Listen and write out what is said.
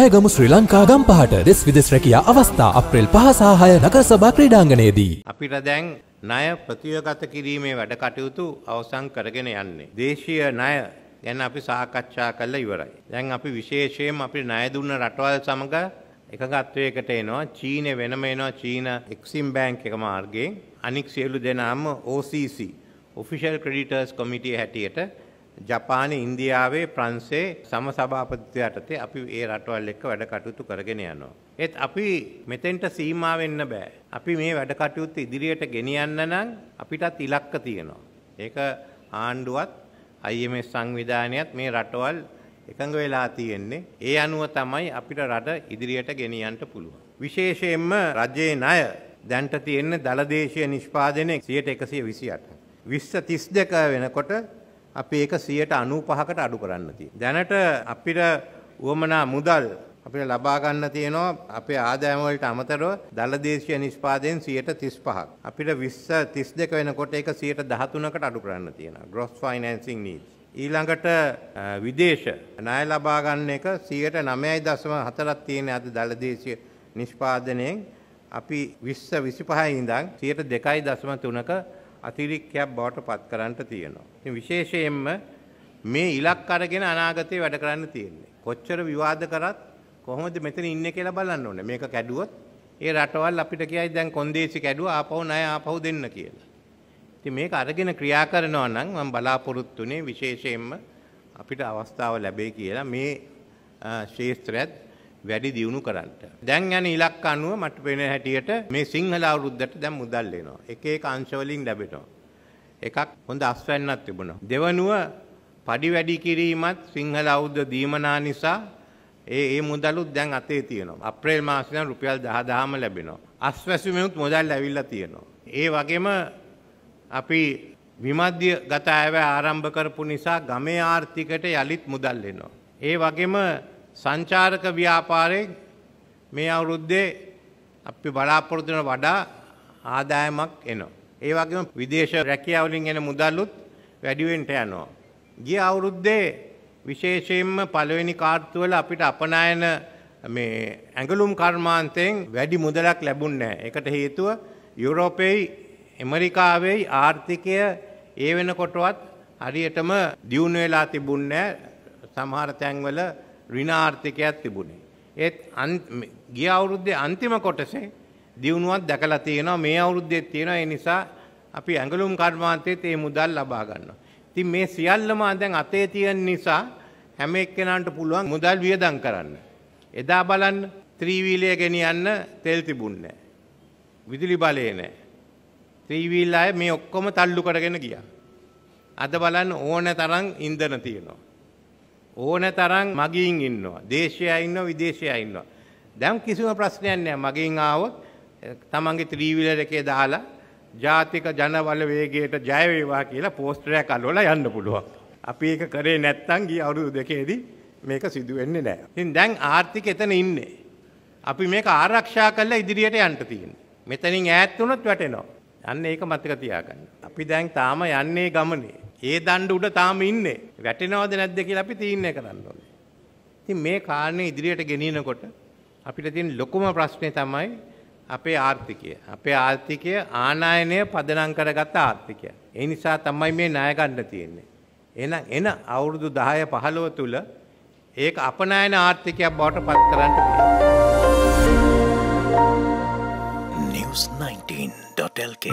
ජයගමු ශ්‍රී ලංකා ගම්පහට දෙස් විදෙස් රැකිය අවස්ථා අප්‍රේල් පහසාහය නගර සභා ක්‍රීඩාංගනයේදී. අපිට දැන් ණය ප්‍රතියගත කිරීමේ වැඩ කටයුතු අවසන් කරගෙන යන්නේ. දේශීය ණය ගැන අපි සාකච්ඡා කළ ඉවරයි. දැන් අපි විශේෂයෙන් අපි ණය දුන්න රටවල් සමග එකගත්වයකට එනවා චීනය වෙනම එනවා චීන එක්සිම් බෑංක් එක මාර්ගයෙන් අනික් සියලු දෙනාම OCC ඔෆිෂල් ක්‍රඩිටර්ස් කොමිටිය හැටියට ජපානයේ ඉන්දියාවේ ප්‍රංශයේ සම සභාපතිත්වය යටතේ අපි ඒ රටවල් එක්ක වැඩ කටයුතු කරගෙන යනවා. ඒත් අපි මෙතෙන්ට සීමා වෙන්න බෑ. අපි මේ වැඩ කටයුතු ඉදිරියට ගෙනියන්න නම් අපිටත් ඉලක්ක තියෙනවා. ඒක ආණ්ඩුවත් IMF සංවිධානයත් මේ රටවල් එකඟ වෙලා තියෙන්නේ. ඒ අනුව තමයි අපිට රට ඉදිරියට ගෙනියන්න පුළුවන්. විශේෂයෙන්ම රජයේ ණය දැන්ට තියෙන්නේ දලදේශීය නිෂ්පාදනයේ 100% 128. 20 32 වෙනකොට අපි ඒක 95කට අඩු කරන්න තියෙනවා. දැනට අපිට වමනා මුදල් අපිට ලබා ගන්න තියෙනවා අපේ ආදායම වලට අමතරව දළ දේශීය නිෂ්පාදයෙන් 135ක්. අපිට 20 32 වෙනකොට ඒක 113කට අඩු කරන්න තියෙනවා. gross financing needs. ඊළඟට විදේශ ණය ලබා ගන්න එක 109.4ක් තියෙන අද දළ දේශීය නිෂ්පාදනයෙන් අපි 20 25 ඉඳන් 102.3ක අතිරික්කයක් බවට පත් කරන්නට තියෙනවා. ඉතින් විශේෂයෙන්ම මේ ඉලක්ක අරගෙන අනාගතේ වැඩ කරන්න තියෙන්නේ. කොච්චර විවාද කරත් කොහොමද මෙතන ඉන්නේ කියලා බලන්න ඕනේ. මේක කැඩුවොත් ඒ රටවල් අපිට කියයි දැන් කොන්දේසි කැඩුවා ආපහු ණය ආපහු දෙන්න කියලා. ඉතින් මේක අරගෙන ක්‍රියා කරනවා නම් මම බලාපොරොත්තුනේ විශේෂයෙන්ම අපිට අවස්ථාව ලැබෙයි කියලා මේ ශේත්‍රයත් වැඩි දියුණු කරන්නට. දැන් යන ඉලක්ක අනුව මට පෙනෙන හැටියට මේ සිංහල අවුරුද්දට දැන් මුදල් එනවා. එක එක අංශ වලින් ලැබෙනවා. එකක් හොඳ අස්වැන්නක් තිබුණා. දෙවනුව පඩි වැඩි කිරීමත් සිංහල අවුරුද්ද දීමනා නිසා ඒ ඒ මුදලුත් දැන් අතේ තියෙනවා. අප්‍රේල් මාසේ නම් රුපියල් 10000ම ලැබෙනවා. අස්වැසුමෙනුත් මුදල් ලැබිලා තියෙනවා. ඒ වගේම අපි විමධ්‍ය ගත ආයවැය ආරම්භ කරපු නිසා ගමේ ආර්ථිකයට යලිත් මුදල් එනවා. ඒ වගේම සංචාරක ව්‍යාපාරයෙන් මේ අවුරුද්දේ අපි බලාපොරොත්තු වෙන වඩා ආදායමක් එනවා. ඒ වගේම විදේශ රැකියාවලින් එන මුදලුත් වැඩි වෙන්න යනවා. ගිය අවුරුද්දේ විශේෂයෙන්ම පළවෙනි කාර්තුවල අපිට අපනායන මේ ඇඟලුම් කර්මාන්තයෙන් වැඩි මුදලක් ලැබුණේ නැහැ. ඒකට හේතුව යුරෝපයේ ඇමරිකාවේ ආර්ථිකය ඒ වෙනකොටවත් හරියටම දියුණු වෙලා තිබුණේ නැහැ. සමහර තැන්වල ඍණාර්ථිකයක් තිබුණේ. ඒත් ගිය අවුරුද්දේ අන්තිම කොටසේ දියුණුවක් දැකලා තියෙනවා මේ අවුරුද්දේ තියෙනවා ඒ නිසා අපි ඇඟලුම් කර්මාන්තයේත් මේ මුදල් ලබා ගන්නවා. ඉතින් මේ සියල්ලම දැන් අතේ තියෙන නිසා හැම එක්කෙනාට පුළුවන් මුදල් වියදම් කරන්න. එදා බලන්න ත්‍රිවිලය ගෙනියන්න තෙල් තිබුණේ විදුලි බලය නැහැ. ත්‍රිවිලය මේ ඔක්කොම තල්ලු කරගෙන ගියා. අද බලන්න ඕන තරම් ඉන්ධන තියෙනවා. ඕන තරම් මගින් ඉන්නවා. දේශය ඉන්නවා, විදේශය ඉන්නවා. දැන් කිසිම ප්‍රශ්නයක් නැහැ. මගින් ආවොත් තමන්ගේ ත්‍රිවිලර් එකේ දාලා ජාතික ජනවල වේගයට ජය වේවා කියලා පෝස්ටරයක් අල්ලවලා යන්න පුළුවන්. අපි ඒක කරේ නැත්නම් ගිය අවුරුදු දෙකේදී මේක සිදු වෙන්නේ නැහැ. ඉතින් දැන් ආර්ථික එතන ඉන්නේ. අපි මේක ආරක්ෂා කරලා ඉදිරියට යන්න තියෙන්නේ. මෙතනින් ඈත් වුණොත් වැටෙනවා. අන්න ඒක මතක තියාගන්න. අපි දැන් තාම යන්නේ ගමනේ. ඒ දණ්ඩ උඩ තාම ඉන්නේ. වැටෙනවද නැද්ද කියලා අපි තීරණය කරන්න ඕනේ. ඉතින් මේ කාරණේ ඉදිරියට ගෙනිනකොට අපිට තියෙන ලොකුම ප්‍රශ්නේ තමයි අපේ ආර්ථිකය. අපේ ආර්ථිකය ආනායනය පදනම් කරගත්ත ආර්ථිකය. ඒ නිසා තමයි මේ ණය ගන්න තියෙන්නේ. එහෙනම් එන අවුරුදු 10 15 තුල ඒක අපනායන ආර්ථිකයක් බවට පත් කරන්න පුළුවන්. news19.lk